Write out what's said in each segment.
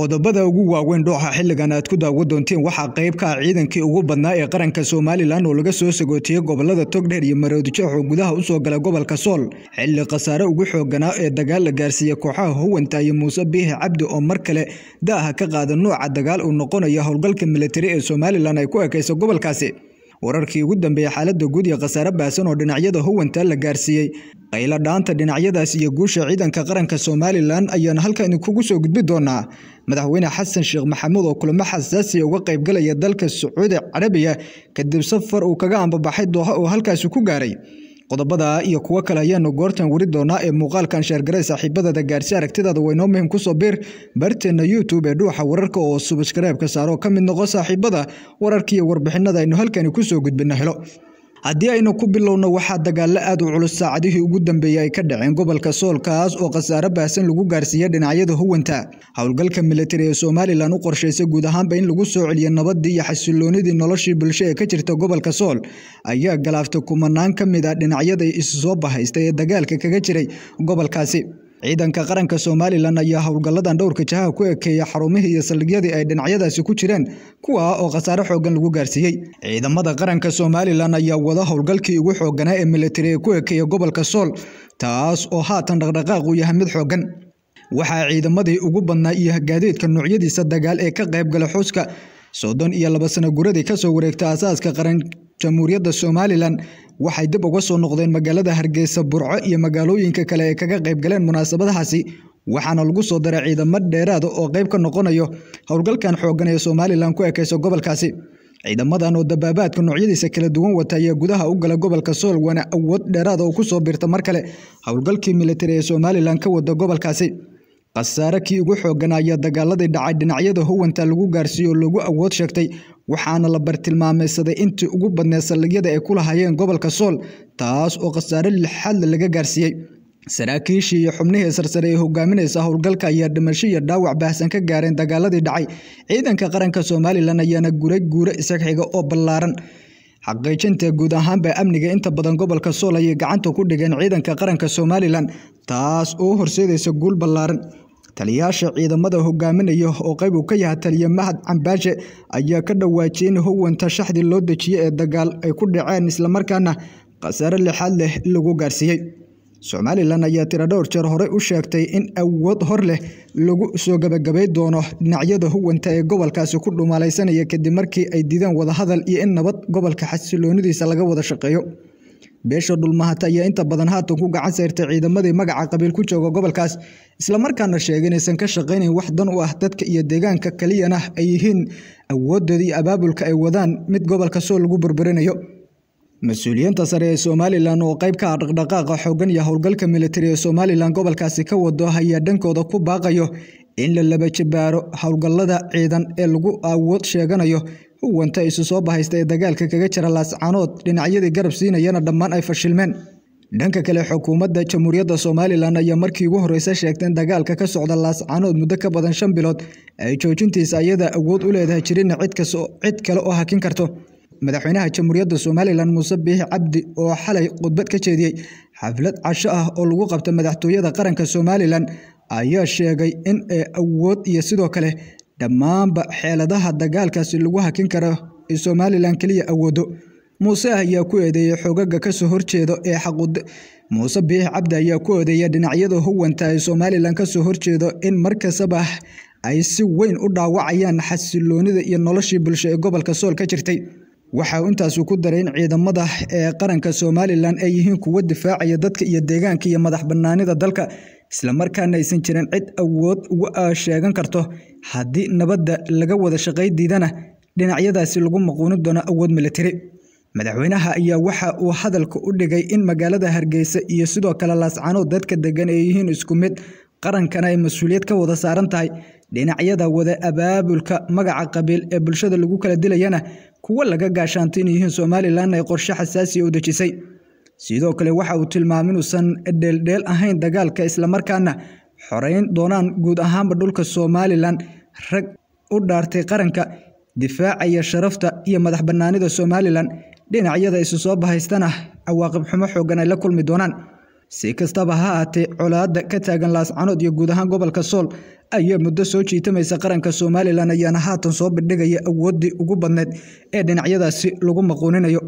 qodobada ugu waaweyn dhooxa xilligan aad ku daawo doonteen waxaa qayb ka ah ciidankii ugu badnaa ee qaranka somalilan oo laga soo sagootiyey gobolada togdheer iyo maroodijo oo gudaha u soo gala gobolka sool xilli khasaare ugu xooganaa ah ee dagaal la gaarsiiyey kooxaha huwanta iyo muuse biihi cabdi oo mar kale daaha ka qaada nuuca dagaal uu noqonaya howlgalka militari ee somalilan ay ku ekayso gobolkaasi wararkii ugu dambeeyey xaaladda guud iyo khasaare baasan oo dhinacyada huwanta la gaarsiiyey qaylo dhaanta dhinacyadaas iyo guusha ciidanka qaranka somalilan ayaan halkan idinkugu soo gudbi doonaa madaxweyne xasan sheekh maxamuud oo kulamo xasaasiya uga qaybgalaya dalka sacuudi carabiya kadib safar uu kaga ambabaxay dooha oo halkaasi ku gaaray qodobada iyo kuwo kale ayaanu goortan weri doonaa ee muuqaalkan sheergaray saaxiibadada gaarsi aragtidaada waynoo muhim kusoo biir barteenna youtube ee dhuuxa wararka oo subashkareebka saaroo ka mid noqo saaxiibada wararkiiyo warbixinada aynu halkani kusoo gudbina helo haddii aynu ku bilowno waxaa dagaallo aad u culus saacadihii ugu dambeeyey ay ka dhaceen gobolka soolkaas oo khasaare baahsan lagu gaarsiiyey dhinacyada huwanta howlgalka militari ee somalilan u qorshaysay guud ahaanba in lagu soo celiyo nabaddii iyo xasiloonidii noloshii bulsho ee ka jirta gobolka sool ayaa galaaftay kumanaan ka mid ah dhinacyada isu soo bahaystay ee dagaalka kaga jiray gobolkaasi ciidanka qaranka somalilan ayaa howlgalladan dhowrka jahaha ku ekeeya xarumihii iyo saldhigyadii ay dhinacyadaasi ku jireen kuwaa oo khasaare xooggan lagu gaarsiiyey ciidamada qaranka somalilan ayaa wada howlgalkii ugu xoogganaa ee militari ee ku ekeeya gobolka sool taas oo haatan dhaqdhaqaaq uu yahay mid xooggan waxaa ciidamadii ugu badnaa iyo gaadiidka noocyadiisa dagaal ee ka qaybgala xuska soddon iyo laba sano guradii kasoo wareegta aasaaska qaran jamhuuriyadda somalilan waxay dib uga soo noqdeen magaalada hargeysa burco iyo magaalooyinka kale ay kaga qayb galeen munaasabadahaasi waxaana lagu soo daray ciidamo dheeraada ah oo qayb ka noqonayo howlgalkan xooggan ee somalilan ku ekayso gobolkaasi ciidamadan oo dabaabaadka noocyadiisa kala duwan wata ayaa gudaha u gala gobolka soolwana awood dheeraada ah oo ku soo biirta mar kale howlgalkii militari ee somalilan ka wada gobolkaasi khasaare kii ugu xooggan ayaa dagaaladii dhacay dhinacyada howanta lagu gaarsiiyo oo lagu awood sheegtay waxaana la bartilmaamaysaday intii ugu badneed saldhigyada ay ku lahaayeen gobolka sool taas oo khasaare lixaadle laga gaarsiiyey saraakiishii iyo xubnihii sarsare ee hogaaminaysa howlgalka ayaa dhimasho iyo dhaawac baahsan ka gaareen dagaaladii dhacay ciidanka qaranka somalilan ayaana guray guura isagxiga oo ballaaran xaqiijinta guud ahaanba amniga inta badan gobolka sool ayay gacanta ku dhigeen ciidanka qaranka somalilan taas oo horseedaysa guul ballaaran taliyaasha ciidamada hogaaminaya oo qayb uu ka yahay taliye mahad cambaashe ayaa ka dhawaajiyay in howanta shaxdii loo dejiyey ee dagaal ay ku dhaceen islamarkaana khasaare lixaad leh lagu gaarsiiyey somalilan ayaa tiro dhowr jeer horey u sheegtay in awood hor leh lagu soo gabagabay doono dhinacyada huwanta ee gobolkaasi ku dhumalaysanaya kadib markii ay dideen wadahadal iyo in nabad gobolka xasiloonidiisa laga wada shaqeeyo beesha dhulmahata ayaa inta badan haatan ku gacan sayrtay ciidamadii magaca qabiil ku jooga gobolkaas islamarkaana sheegay inaysan ka shaqaynayn wax dan u ah dadka iyo deegaanka kaliyana ay yihiin awoodooda iyo abaabulka ay wadaan mid gobolka kastoo lagu burburinayo mas-uuliyiinta sare ee somalilan oo qayb ka ah dhaqdhaqaaqa xoogan iyo howlgalka militari ee somalilan gobolkaasi ka wado ayaa dhankooda ku baaqayo in la laba jabaaro howlgallada ciidan ee lagu awood sheeganayo wanta isu soo bahaysta ee dagaalka kaga jira laascanood dhinacyadii garab siinayana dhammaan ay fashilmeen dhanka kale xukuumadda jamhuuriyadda somalilan ayaa markii ugu horeysa sheegta in dagaalka ka socda laascaanood muddo ka badan shan bilood ay joojintiisa ayadaa awood u leedahay jirinna cid kale oo hakin karto madaxweynaha jamhuuriyadda somalilan muuse biixi cabdi oo xalay khudbad ka jeediyey xaflad casho ah oo lagu qabta madaxtooyada qaranka somalilan ayaa sheegay in awood iyo sidoo kale dhammaanba xeeladaha dagaalkaasi lagu hakin karo ee somalilan keliya awoodo muuse ayaa ku eedeeyay xoogaga kasoo horjeeda ee muuse biix cabdi ayaa ku eedeeya dhinacyada huwanta ee somalilan kasoo horjeedo in mar ay si weyn u dhaawacayaan xasiloonida iyo noloshii bulsho ee gobolka sool ka jirtay waxaa intaasu ku daray in ciidamada ee qaranka somalilan ay yihiin kuwo difaacaya dadka iyo deegaanka iyo madax banaanida dalka islamarkaana aysan jirin cid awood ugu sheegan karto haddii nabadda laga wada shaqay diidana dhinacyadaasi lagu maquuni doono awood militari madaxweynaha ayaa waxa uu hadalka u dhigay in magaalada hargeysa iyo sidoo kale laascano dadka deggan ay yihiin isku mid qarankana ay mas-uuliyad ka wada saaran tahay dhinacyada wada abaabulka magaca qabiil ee bulshada lagu kala dilayana kuwo laga gaashaanto inay yihiin somalilan ay qorshe xasaasiya u dejisay sidoo kale waxa uu tilmaamay inuusan dheeldheel ahayn dagaalka islamarkaana xoreyn doonaan guud ahaanba dhulka somalilan rag u dhaartay qaranka difaacaya sharafta iyo madax banaanida somalilan dhinacyada isu soo bahaystana cawaaqib xumo xoogan ay la kulmi doonaan si kastaba ha ahaatee colaadda ka taagan laascanood iyo guud ahaan gobolka sool ayaa muddo soo jiitamaysa qaranka somalilan ayaana haatan soo bandhigaya awooddii ugu badneyd ee dhinacyadaasi lagu maquuninayo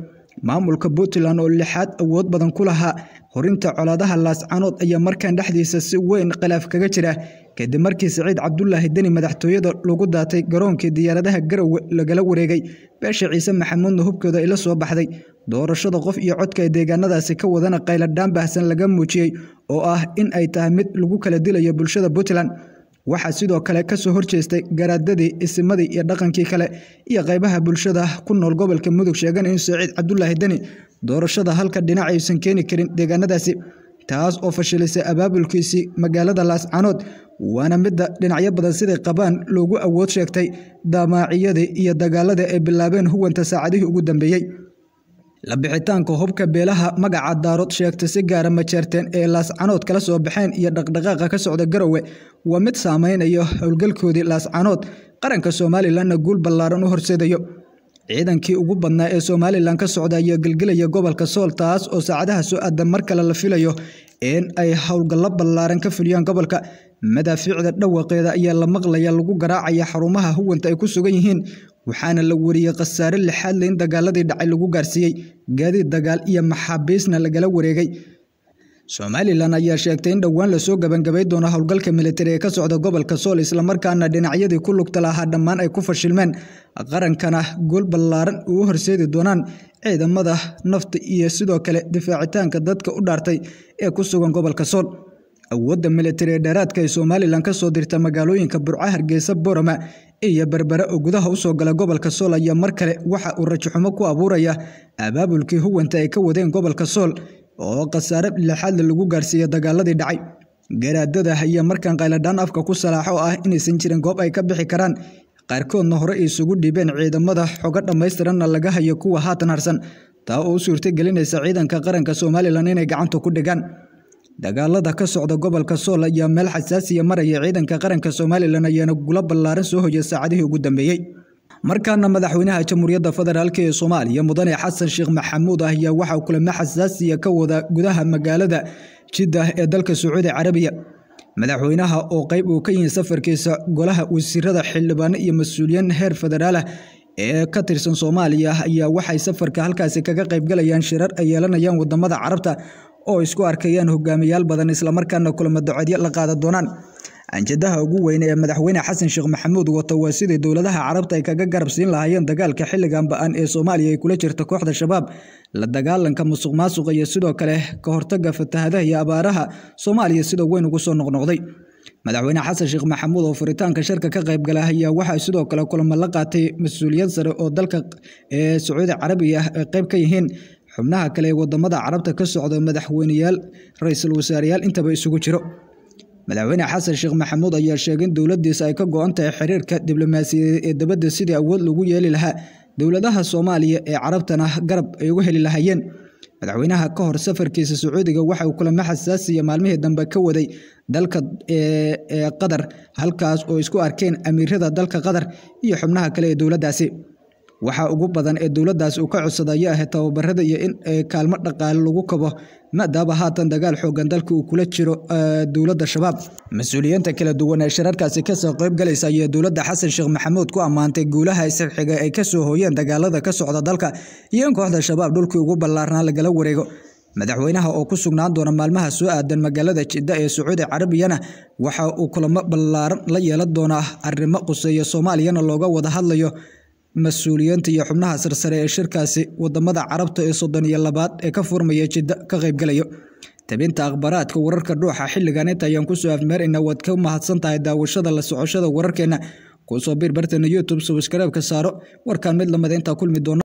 maamulka puntland oo lixaad awood badan ku lahaa horinta colaadaha laascanood ayaa markan dhexdiisa si weyn khilaaf kaga jira kadib markii siciid cabdulaahi deni madaxtooyada lagu daatay garoonkii diyaaradaha garowe lagala wareegay beesha ciise maxamuudna hubkooda ila soo baxday doorashada qof iyo codka ay deegaanadaasi ka wadana kayladhaan baahsan laga muujiyey oo ah in ay tahay mid lagu kala dilayo bulshada puntland waxaa sidoo kale ka soo horjeestay garaadadii isimadii iyo dhaqankii kale iyo qaybaha bulshada ku nool gobolka mudug sheegana in saciid cabdulaahi deni doorashada halka dhinac aysan keeni karin deegaanadaasi taas oo fashilisay abaabulkiisii magaalada laascanood waana midda dhinacyo badan siday qabaan loogu awood sheegtay damaaciyadii iyo dagaaladii ay bilaabeen huwanta saacadihii ugu dambeeyey labixitaanka hubka beelaha magaca daarood sheegta si gaara ah majeerteen ee laascanood kala soo baxeen iyo dhaqdhaqaaqa ka socda garowe waa mid saamaynayo howlgalkoodii laascanood qaranka somalilanna guul ballaaran u horseedayo ciidankii ugu badnaa ee somalilan ka socda ayaa gelgelaya gobolka sool taas oo saacadaha soo aada mar kale la filayo in ay howlgallo ballaaran ka fuliyaan gobolka madaafiicda dhawaqeeda ayaa la maqlaya lagu garaacaya xarumaha huwanta ay ku sugan yihiin waxaana la wariyey khasaare lixaadle in dagaaladii dhacay lagu gaarsiiyey gaadiid dagaal iyo maxaabiisna lagala wareegay somalilan ayaa sheegtay in dhowaan lasoo gabangabay doono howlgalka militari ee ka socda gobolka sool islamarkaana dhinacyadii ku lugta lahaa dhammaan ay ku fashilmeen qarankana gool ballaaran ugu horseedi doonaan ciidamada nafta iyo sidoo kale difaacitaanka dadka u dhaartay ee ku sugan gobolka sool awoodda militari ee dheeraadka ee somalilan ka soo dirta magaalooyinka burco hargeysa borama iyo berbere oo gudaha u soo gala gobolka sool ayaa mar kale waxa uu rajaxumo ku abuuraya abaabulkii huwanta ay ka wadeen gobolka sool oo khasaare lixaadle lagu gaarsiiyo dagaaladii dhacay garaadada ayaa markaan qayladhaan afka ku salaaxo oo ah inaysan jirin goob ay ka bixi karaan qaarkoodna hore isugu dhibeen ciidamada xogo dhammaystiranna laga hayo kuwa haatan harsan taa oo u suurtagelinaysa ciidanka qaranka somalilan inay gacanta ku dhigaan dagaalada ka socda gobolka sool ayaa meel xasaasiya maraya ciidanka qaranka somalilan ayaana gula ballaaran soo hoya saacadihii ugu dambeeyey markaana madaxweynaha jamhuuriyadda federaalk ee soomaaliya mudane xasan sheekh maxamuud ah ayaa waxaa kulamo xasaasiya ka wada gudaha magaalada jiddah ee dalka sacuudi carabiya madaxweynaha oo qayb uu ka yihin safarkiisa golaha wasiirada xildhibaan iyo mas-uuliyiin heer federaalah ee ka tirsan soomaaliya ayaa waxay safarka halkaasi kaga qaybgalayaan shirar ay yeelanayaan wadamada carabta oo isku arkayaan hogaamiyaal badan islamarkaana kulamodocodyo la qaada doonaan anjadaha ugu weyn ee madaxweyne xasan sheekh maxamuud wato waa sidii dowladaha carabta ay kaga garab siin lahaayeen dagaalka xilligan ba-an ee soomaaliya ay kula jirta kooxda shabaab la dagaalanka musuq maasuqa iyo sidoo kale ka hortaga fatahadaha iyo abaaraha soomaaliya sida weyn ugu soo noqnoqday madaxweyne xasan sheekh maxamuud oo furitaanka sharka ka qaybgala ayaa waxaa sidoo kale kulamo la qaatay mas-uuliyad sare oo dalka ee sacuudi carabiga ah ay qayb ka yihiin xubnaha kale ee wadamada carabta ka socda madaxweyneyaal ra-iisul wasaareyaal intaba isugu jiro madaxweyne xasan sheekh maxamuud ayaa sheegay in dowladiisa ay ka go-an tahay xiriirka diblomaasiyadeed ee dabadda sidii awood lagu yeeli lahaa dowladaha soomaaliya ee carabtana garab ay ugu heli lahaayeen madaxweynaha ka hor safarkiisa sacuudiga waxa uu kulamo xasaasiya maalmihii dambe ka waday dalka ee eh, eh, qatar halkaas oo isku arkeen amiirada dalka qatar iyo xubnaha kale ee dowladdaasi waxaa ugu badan ee dowladaas uu ka codsado ayaa ahay tababarada iyo in kaalmo dhaqaale lagu kabo maadaama haatan dagaal xoogan dalka uu kula jiro dowladda shabaab mas-uuliyiinta kala duwan ee shirarkaasi kasoo qayb galaysa ayaa dowladda xasan sheekh maxamuud ku ammaantay guulaha isirxiga ay kasoo hooyeen dagaalada ka socda dalka iyo in kooxda shabaab dhulkii ugu ballaarnaa lagala wareego madaxweynaha oo ku sugnaan doona maalmaha soo aadan magaalada jidda ee sacuudi carabiyana waxa uu kulamo ballaaran la yeelan doonaa arrimo quseeya soomaaliyana looga wada hadlayo mas-uuliyiinta iyo xubnaha sarsare ee shirkaasi wadamada carabta ee soddon iyo labaad ee ka furmaya jidda ka qaybgalayo tabinta akhbaaraadka wararka dhuuxa xilligan inta ayaan kusoo afmeeraynaa waad ka mahadsan tahay daawashada la socoshada wararkeenna kusoo biir barteena youtube subaskarabka saaro warkaan mid lamida ah intaa kulmi doono